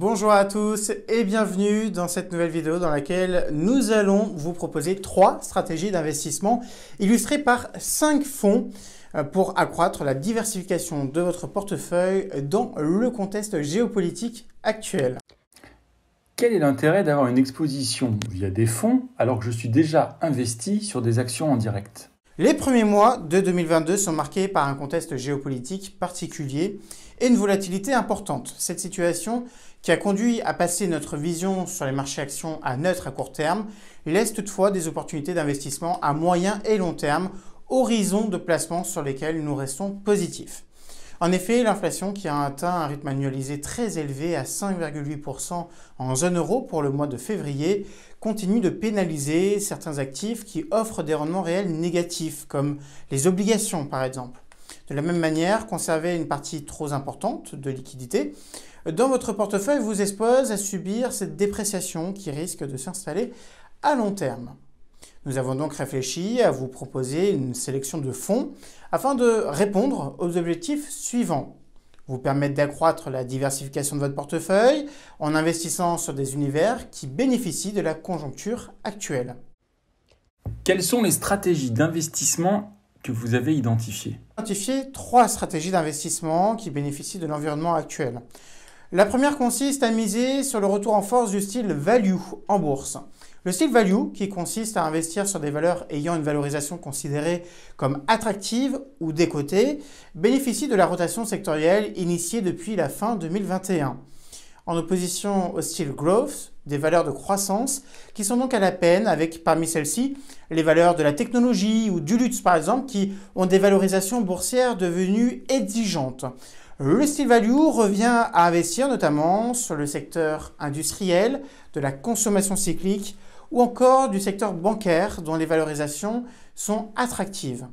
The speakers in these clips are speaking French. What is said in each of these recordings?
Bonjour à tous et bienvenue dans cette nouvelle vidéo dans laquelle nous allons vous proposer trois stratégies d'investissement illustrées par cinq fonds euh, pour accroître la diversification de votre portefeuille dans le contexte géopolitique actuel. Quel est l'intérêt d'avoir une exposition via des fonds alors que je suis déjà investi sur des actions en direct les premiers mois de 2022 sont marqués par un contexte géopolitique particulier et une volatilité importante. Cette situation, qui a conduit à passer notre vision sur les marchés actions à neutre à court terme, laisse toutefois des opportunités d'investissement à moyen et long terme, horizon de placement sur lesquels nous restons positifs. En effet, l'inflation qui a atteint un rythme annualisé très élevé à 5,8% en zone euro pour le mois de février continue de pénaliser certains actifs qui offrent des rendements réels négatifs, comme les obligations par exemple. De la même manière, conserver une partie trop importante de liquidité dans votre portefeuille vous expose à subir cette dépréciation qui risque de s'installer à long terme. Nous avons donc réfléchi à vous proposer une sélection de fonds afin de répondre aux objectifs suivants. Vous permettre d'accroître la diversification de votre portefeuille en investissant sur des univers qui bénéficient de la conjoncture actuelle. Quelles sont les stratégies d'investissement que vous avez identifiées Identifié trois stratégies d'investissement qui bénéficient de l'environnement actuel. La première consiste à miser sur le retour en force du style value en bourse. Le style value, qui consiste à investir sur des valeurs ayant une valorisation considérée comme attractive ou décotée, bénéficie de la rotation sectorielle initiée depuis la fin 2021. En opposition au style growth, des valeurs de croissance, qui sont donc à la peine avec parmi celles-ci les valeurs de la technologie ou du luxe par exemple, qui ont des valorisations boursières devenues exigeantes. Le style value revient à investir notamment sur le secteur industriel, de la consommation cyclique, ou encore du secteur bancaire dont les valorisations sont attractives.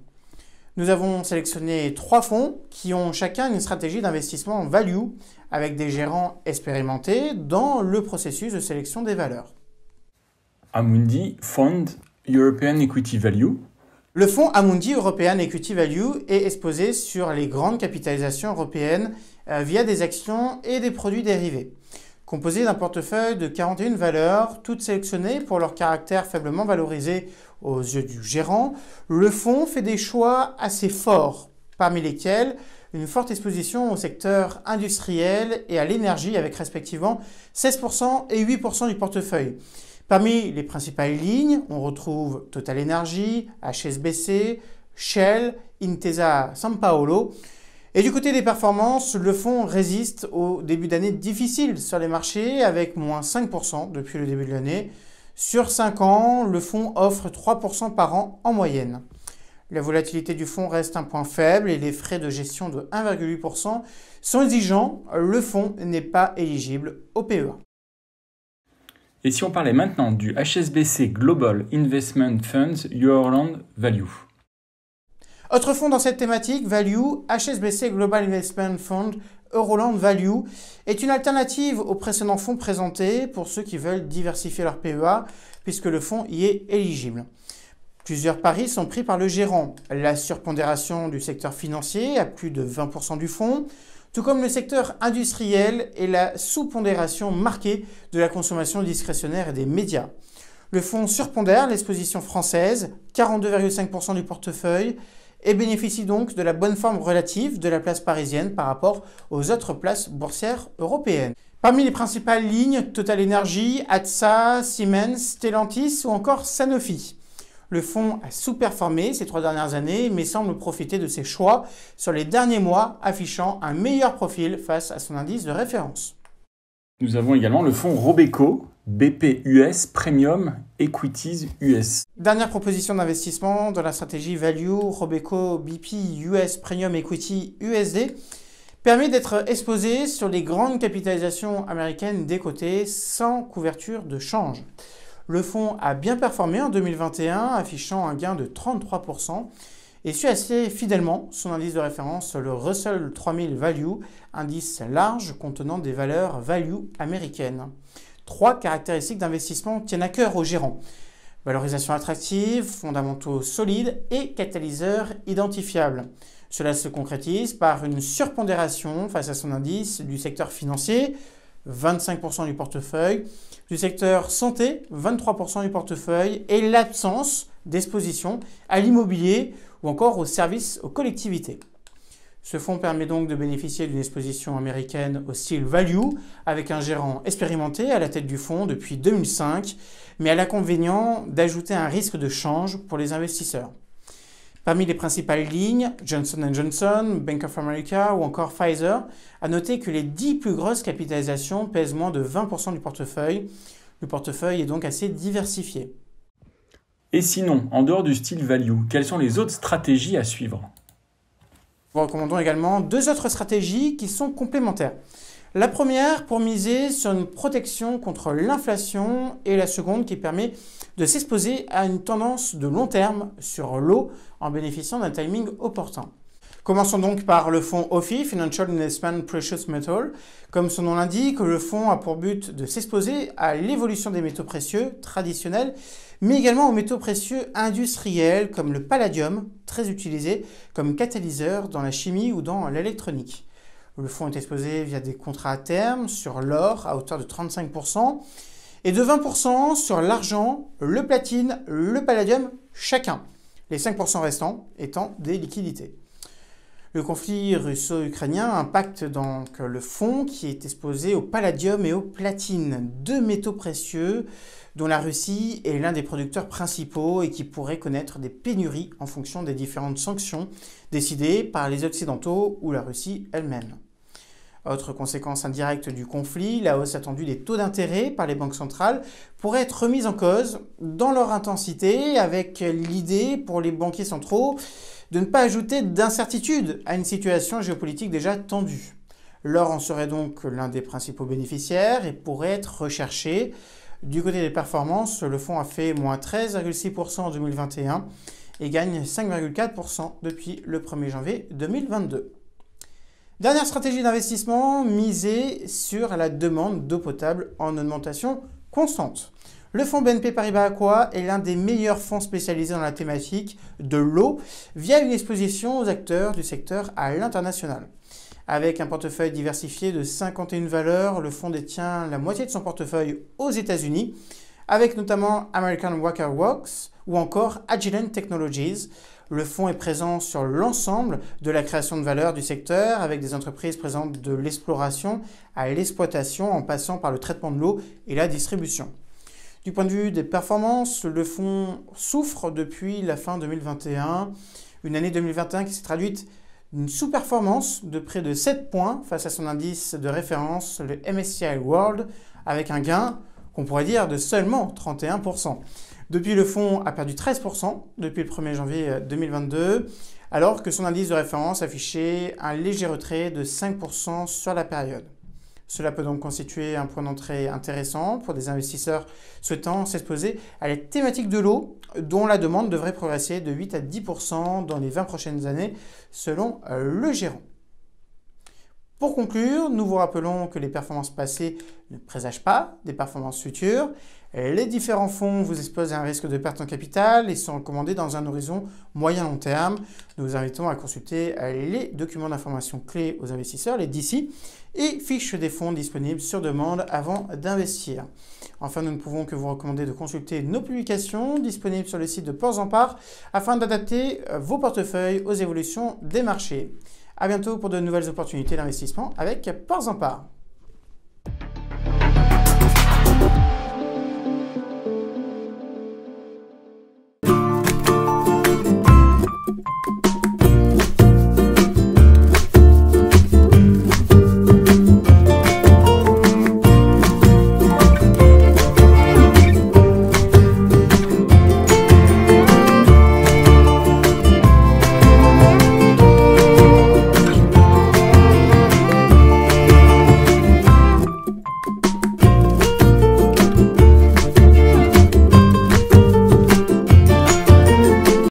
Nous avons sélectionné trois fonds qui ont chacun une stratégie d'investissement en value avec des gérants expérimentés dans le processus de sélection des valeurs. Amundi Fund European Equity Value. Le fonds Amundi European Equity Value est exposé sur les grandes capitalisations européennes euh, via des actions et des produits dérivés composé d'un portefeuille de 41 valeurs, toutes sélectionnées pour leur caractère faiblement valorisé aux yeux du gérant, le fonds fait des choix assez forts, parmi lesquels une forte exposition au secteur industriel et à l'énergie avec respectivement 16% et 8% du portefeuille. Parmi les principales lignes, on retrouve Total Energy, HSBC, Shell, Intesa San Paolo, et du côté des performances, le fonds résiste au début d'année difficile sur les marchés avec moins 5% depuis le début de l'année. Sur 5 ans, le fonds offre 3% par an en moyenne. La volatilité du fonds reste un point faible et les frais de gestion de 1,8% sont exigeants. Le fonds n'est pas éligible au PEA. Et si on parlait maintenant du HSBC Global Investment Funds Euroland Value autre fonds dans cette thématique, Value, HSBC Global Investment Fund, Euroland Value, est une alternative aux précédents fonds présentés pour ceux qui veulent diversifier leur PEA, puisque le fonds y est éligible. Plusieurs paris sont pris par le gérant. La surpondération du secteur financier à plus de 20% du fonds, tout comme le secteur industriel et la sous-pondération marquée de la consommation discrétionnaire et des médias. Le fonds surpondère l'exposition française, 42,5% du portefeuille, et bénéficie donc de la bonne forme relative de la place parisienne par rapport aux autres places boursières européennes. Parmi les principales lignes, Total Energy, ATSA, Siemens, Stellantis ou encore Sanofi. Le fonds a sous-performé ces trois dernières années, mais semble profiter de ses choix sur les derniers mois, affichant un meilleur profil face à son indice de référence. Nous avons également le fonds Robeco, BPUS Premium Equities US. Dernière proposition d'investissement de la stratégie Value Robeco BP US Premium Equity USD permet d'être exposé sur les grandes capitalisations américaines décotées sans couverture de change. Le fonds a bien performé en 2021, affichant un gain de 33% et suit assez fidèlement son indice de référence, le Russell 3000 Value, indice large contenant des valeurs value américaines trois caractéristiques d'investissement tiennent à cœur aux gérants. Valorisation attractive, fondamentaux solides et catalyseurs identifiables. Cela se concrétise par une surpondération face à son indice du secteur financier, 25% du portefeuille, du secteur santé, 23% du portefeuille, et l'absence d'exposition à l'immobilier ou encore aux services aux collectivités. Ce fonds permet donc de bénéficier d'une exposition américaine au style value, avec un gérant expérimenté à la tête du fonds depuis 2005, mais à l'inconvénient d'ajouter un risque de change pour les investisseurs. Parmi les principales lignes, Johnson Johnson, Bank of America ou encore Pfizer, à noter que les 10 plus grosses capitalisations pèsent moins de 20% du portefeuille. Le portefeuille est donc assez diversifié. Et sinon, en dehors du style value, quelles sont les autres stratégies à suivre nous recommandons également deux autres stratégies qui sont complémentaires. La première pour miser sur une protection contre l'inflation et la seconde qui permet de s'exposer à une tendance de long terme sur l'eau en bénéficiant d'un timing opportun. Commençons donc par le fonds OFI, Financial Investment Precious Metal. Comme son nom l'indique, le fonds a pour but de s'exposer à l'évolution des métaux précieux traditionnels, mais également aux métaux précieux industriels comme le palladium, très utilisé comme catalyseur dans la chimie ou dans l'électronique. Le fonds est exposé via des contrats à terme sur l'or à hauteur de 35% et de 20% sur l'argent, le platine, le palladium, chacun. Les 5% restants étant des liquidités. Le conflit russo-ukrainien impacte donc le fonds qui est exposé au palladium et au platine, deux métaux précieux dont la Russie est l'un des producteurs principaux et qui pourrait connaître des pénuries en fonction des différentes sanctions décidées par les Occidentaux ou la Russie elle-même. Autre conséquence indirecte du conflit, la hausse attendue des taux d'intérêt par les banques centrales pourrait être remise en cause dans leur intensité avec l'idée pour les banquiers centraux de ne pas ajouter d'incertitude à une situation géopolitique déjà tendue. L'or en serait donc l'un des principaux bénéficiaires et pourrait être recherché. Du côté des performances, le fonds a fait moins 13,6% en 2021 et gagne 5,4% depuis le 1er janvier 2022. Dernière stratégie d'investissement, miser sur la demande d'eau potable en augmentation constante. Le fonds BNP Paribas Aqua est l'un des meilleurs fonds spécialisés dans la thématique de l'eau via une exposition aux acteurs du secteur à l'international. Avec un portefeuille diversifié de 51 valeurs, le fonds détient la moitié de son portefeuille aux États-Unis, avec notamment American Walker Works ou encore Agilent Technologies. Le fonds est présent sur l'ensemble de la création de valeur du secteur, avec des entreprises présentes de l'exploration à l'exploitation, en passant par le traitement de l'eau et la distribution. Du point de vue des performances, le fonds souffre depuis la fin 2021, une année 2021 qui s'est traduite d'une sous-performance de près de 7 points face à son indice de référence, le MSCI World, avec un gain qu'on pourrait dire de seulement 31%. Depuis, le fonds a perdu 13% depuis le 1er janvier 2022, alors que son indice de référence affichait un léger retrait de 5% sur la période. Cela peut donc constituer un point d'entrée intéressant pour des investisseurs souhaitant s'exposer à la thématique de l'eau, dont la demande devrait progresser de 8 à 10 dans les 20 prochaines années, selon euh, le gérant. Pour conclure, nous vous rappelons que les performances passées ne présagent pas des performances futures. Les différents fonds vous exposent à un risque de perte en capital et sont recommandés dans un horizon moyen-long terme. Nous vous invitons à consulter les documents d'information clés aux investisseurs, les DC, et fiches des fonds disponibles sur demande avant d'investir. Enfin, nous ne pouvons que vous recommander de consulter nos publications disponibles sur le site de Ports en Part afin d'adapter euh, vos portefeuilles aux évolutions des marchés. A bientôt pour de nouvelles opportunités d'investissement avec Ports en Part.